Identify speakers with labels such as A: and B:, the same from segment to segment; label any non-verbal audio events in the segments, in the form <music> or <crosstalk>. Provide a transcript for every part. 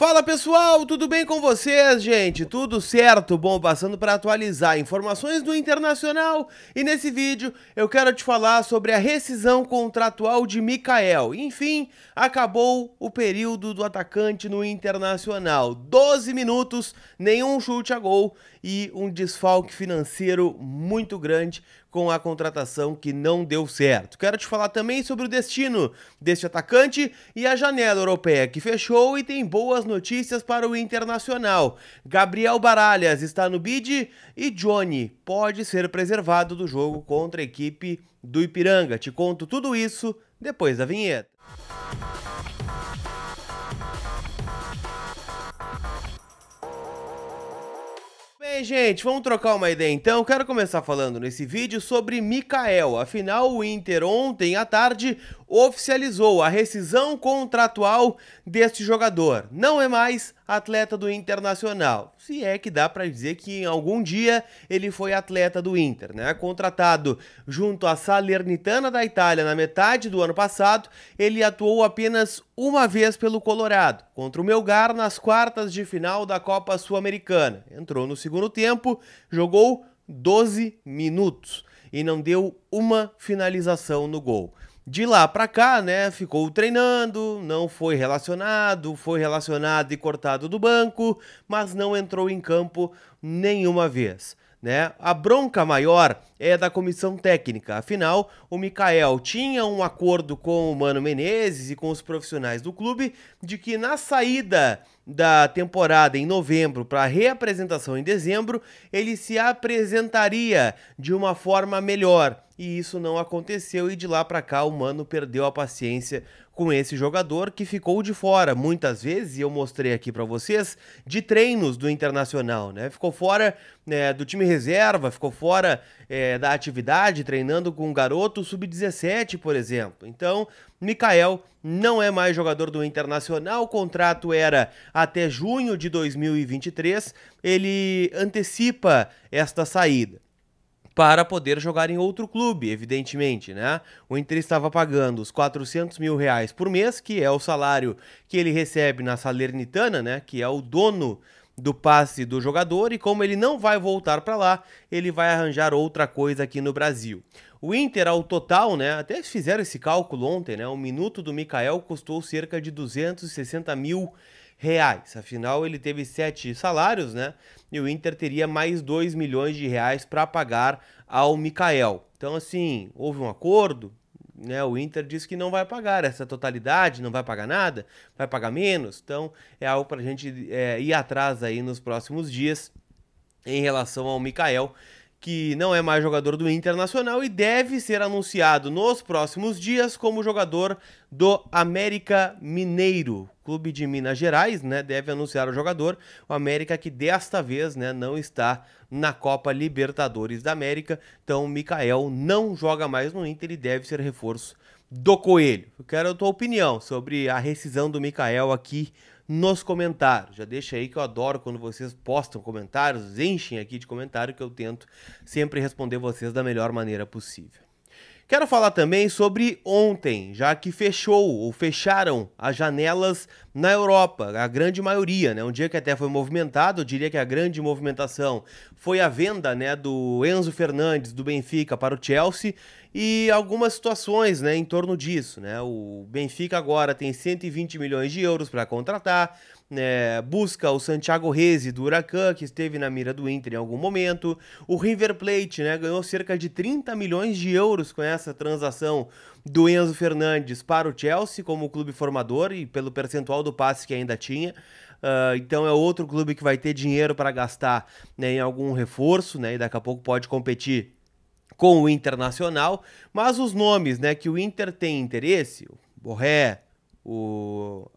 A: Fala pessoal, tudo bem com vocês, gente? Tudo certo? Bom, passando para atualizar informações do internacional e nesse vídeo eu quero te falar sobre a rescisão contratual de Mikael. Enfim, acabou o período do atacante no internacional. 12 minutos, nenhum chute a gol e um desfalque financeiro muito grande com a contratação que não deu certo. Quero te falar também sobre o destino deste atacante e a janela europeia que fechou e tem boas notícias para o Internacional. Gabriel Baralhas está no bid e Johnny pode ser preservado do jogo contra a equipe do Ipiranga. Te conto tudo isso depois da vinheta. Bem, gente, vamos trocar uma ideia então. Quero começar falando nesse vídeo sobre Mikael. Afinal, o Inter ontem à tarde oficializou a rescisão contratual deste jogador. Não é mais atleta do Internacional. Se é que dá para dizer que em algum dia ele foi atleta do Inter, né? Contratado junto à Salernitana da Itália na metade do ano passado, ele atuou apenas uma vez pelo Colorado, contra o Melgar nas quartas de final da Copa Sul-Americana. Entrou no segundo tempo, jogou 12 minutos e não deu uma finalização no gol. De lá para cá, né, ficou treinando, não foi relacionado, foi relacionado e cortado do banco, mas não entrou em campo nenhuma vez, né? A bronca maior é da comissão técnica. Afinal, o Mikael tinha um acordo com o Mano Menezes e com os profissionais do clube de que na saída da temporada em novembro para reapresentação em dezembro, ele se apresentaria de uma forma melhor. E isso não aconteceu e de lá para cá o Mano perdeu a paciência com esse jogador que ficou de fora muitas vezes, e eu mostrei aqui para vocês, de treinos do Internacional, né? Ficou fora né, do time reserva, ficou fora é, é, da atividade, treinando com um garoto sub-17, por exemplo. Então, Mikael não é mais jogador do Internacional, o contrato era até junho de 2023, ele antecipa esta saída para poder jogar em outro clube, evidentemente, né? O Inter estava pagando os 400 mil reais por mês, que é o salário que ele recebe na Salernitana, né? Que é o dono do passe do jogador e como ele não vai voltar para lá, ele vai arranjar outra coisa aqui no Brasil. O Inter, ao total, né, até fizeram esse cálculo ontem, né, um minuto do Mikael custou cerca de 260 mil reais. Afinal, ele teve sete salários, né, e o Inter teria mais 2 milhões de reais para pagar ao Mikael. Então, assim, houve um acordo? né, o Inter diz que não vai pagar essa totalidade, não vai pagar nada, vai pagar menos. Então é algo para a gente é, ir atrás aí nos próximos dias em relação ao Mikael que não é mais jogador do Internacional e deve ser anunciado nos próximos dias como jogador do América Mineiro, clube de Minas Gerais, né? Deve anunciar o jogador, o América que desta vez, né, não está na Copa Libertadores da América, então o Mikael não joga mais no Inter e deve ser reforço do Coelho. Eu quero a tua opinião sobre a rescisão do Mikael aqui nos comentários. Já deixa aí que eu adoro quando vocês postam comentários, enchem aqui de comentário que eu tento sempre responder vocês da melhor maneira possível. Quero falar também sobre ontem, já que fechou ou fecharam as janelas na Europa, a grande maioria, né? Um dia que até foi movimentado, eu diria que a grande movimentação foi a venda, né, do Enzo Fernandes do Benfica para o Chelsea e algumas situações né, em torno disso. Né? O Benfica agora tem 120 milhões de euros para contratar, né, busca o Santiago Reze do Huracan, que esteve na mira do Inter em algum momento. O River Plate né, ganhou cerca de 30 milhões de euros com essa transação do Enzo Fernandes para o Chelsea como clube formador e pelo percentual do passe que ainda tinha. Uh, então é outro clube que vai ter dinheiro para gastar né, em algum reforço né, e daqui a pouco pode competir com o Internacional, mas os nomes né, que o Inter tem interesse, o Borré, o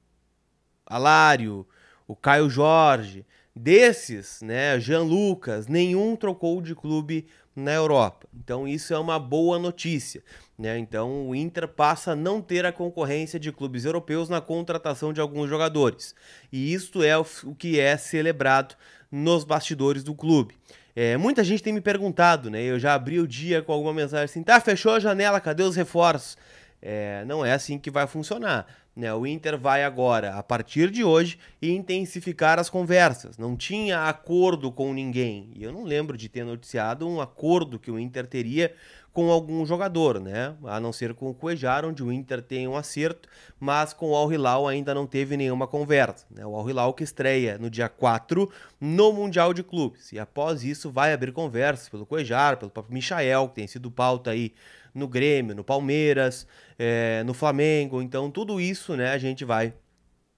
A: Alário, o Caio Jorge, desses, né, Jean Lucas, nenhum trocou de clube na Europa. Então isso é uma boa notícia. Né? Então o Inter passa a não ter a concorrência de clubes europeus na contratação de alguns jogadores. E isto é o que é celebrado nos bastidores do clube. É, muita gente tem me perguntado, né? Eu já abri o dia com alguma mensagem assim, tá, fechou a janela, cadê os reforços? É, não é assim que vai funcionar. Né? O Inter vai agora, a partir de hoje, intensificar as conversas. Não tinha acordo com ninguém. E eu não lembro de ter noticiado um acordo que o Inter teria com algum jogador, né? A não ser com o Cuejar, onde o Inter tem um acerto, mas com o Al Hilal ainda não teve nenhuma conversa. Né? O Al Hilal que estreia no dia 4 no Mundial de Clubes. E após isso vai abrir conversas pelo Cuejar, pelo próprio Michael, que tem sido pauta aí no Grêmio, no Palmeiras, é, no Flamengo. Então, tudo isso né, a gente vai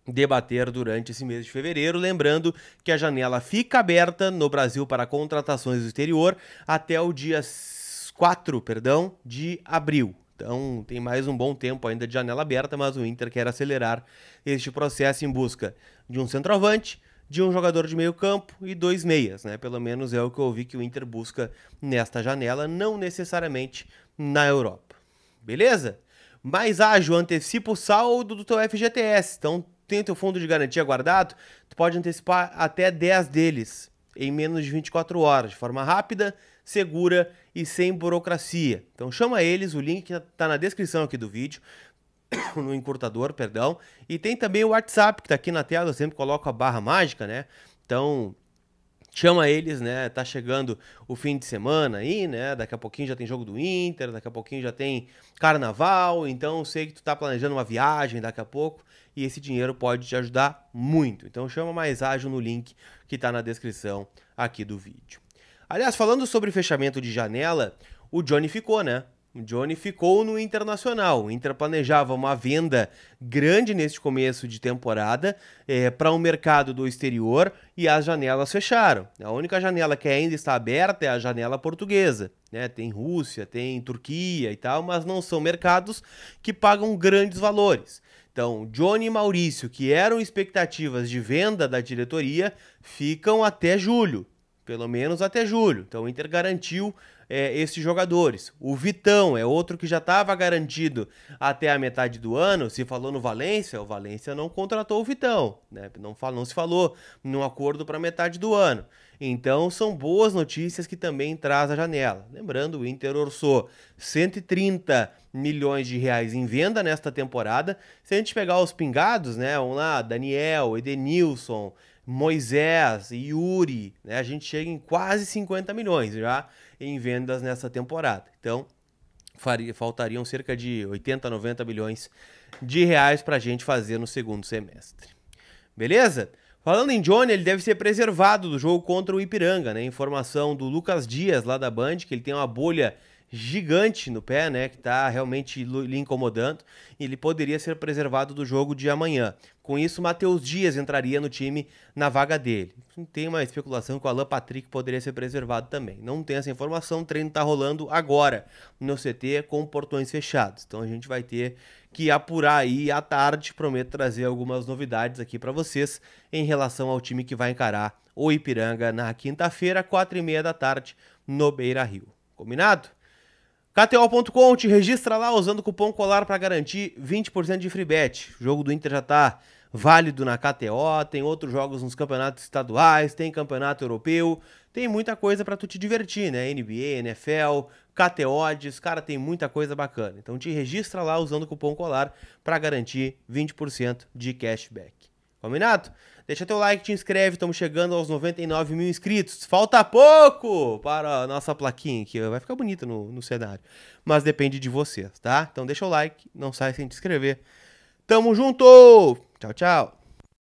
A: debater durante esse mês de fevereiro. Lembrando que a janela fica aberta no Brasil para contratações do exterior até o dia 6. 4, perdão, de abril. Então tem mais um bom tempo ainda de janela aberta, mas o Inter quer acelerar este processo em busca de um centroavante, de um jogador de meio campo e dois meias, né? Pelo menos é o que eu ouvi que o Inter busca nesta janela, não necessariamente na Europa. Beleza? Mais ágil, antecipa o saldo do teu FGTS. Então tem teu fundo de garantia guardado, tu pode antecipar até 10 deles em menos de 24 horas, de forma rápida segura e sem burocracia. Então chama eles, o link está na descrição aqui do vídeo, <coughs> no encurtador, perdão. E tem também o WhatsApp que está aqui na tela, eu sempre coloco a barra mágica, né? Então chama eles, né? Tá chegando o fim de semana aí, né? Daqui a pouquinho já tem jogo do Inter, daqui a pouquinho já tem carnaval, então sei que tu tá planejando uma viagem daqui a pouco e esse dinheiro pode te ajudar muito. Então chama mais ágil no link que tá na descrição aqui do vídeo. Aliás, falando sobre fechamento de janela, o Johnny ficou, né? O Johnny ficou no Internacional. O Inter planejava uma venda grande neste começo de temporada é, para o um mercado do exterior e as janelas fecharam. A única janela que ainda está aberta é a janela portuguesa. Né? Tem Rússia, tem Turquia e tal, mas não são mercados que pagam grandes valores. Então, Johnny e Maurício, que eram expectativas de venda da diretoria, ficam até julho pelo menos até julho. Então o Inter garantiu é, esses jogadores. O Vitão é outro que já estava garantido até a metade do ano. Se falou no Valência, o Valência não contratou o Vitão, né? não, falou não se falou num acordo para metade do ano. Então são boas notícias que também traz a janela. Lembrando, o Inter orçou 130 milhões de reais em venda nesta temporada. Se a gente pegar os pingados, né? Vamos lá, Daniel, Edenilson, Moisés, e Yuri, né? A gente chega em quase 50 milhões já em vendas nessa temporada. Então, faria, faltariam cerca de 80, 90 milhões de reais para a gente fazer no segundo semestre. Beleza? Falando em Johnny, ele deve ser preservado do jogo contra o Ipiranga, né? Informação do Lucas Dias, lá da Band, que ele tem uma bolha gigante no pé, né, que está realmente lhe incomodando, ele poderia ser preservado do jogo de amanhã. Com isso, Matheus Dias entraria no time na vaga dele. Tem uma especulação que o Alan Patrick poderia ser preservado também. Não tem essa informação, o treino está rolando agora no CT com portões fechados. Então a gente vai ter que apurar aí à tarde, prometo trazer algumas novidades aqui para vocês em relação ao time que vai encarar o Ipiranga na quinta-feira, quatro e meia da tarde, no Beira-Rio. Combinado? KTO.com, te registra lá usando o cupom COLAR para garantir 20% de free bet. O jogo do Inter já está válido na KTO, tem outros jogos nos campeonatos estaduais, tem campeonato europeu, tem muita coisa para tu te divertir, né? NBA, NFL, KTODs, cara, tem muita coisa bacana. Então te registra lá usando o cupom COLAR para garantir 20% de cashback. Combinado? Deixa teu like, te inscreve, estamos chegando aos 99 mil inscritos. Falta pouco para a nossa plaquinha aqui, vai ficar bonita no, no cenário. Mas depende de vocês, tá? Então deixa o like, não sai sem te inscrever. Tamo junto! Tchau, tchau!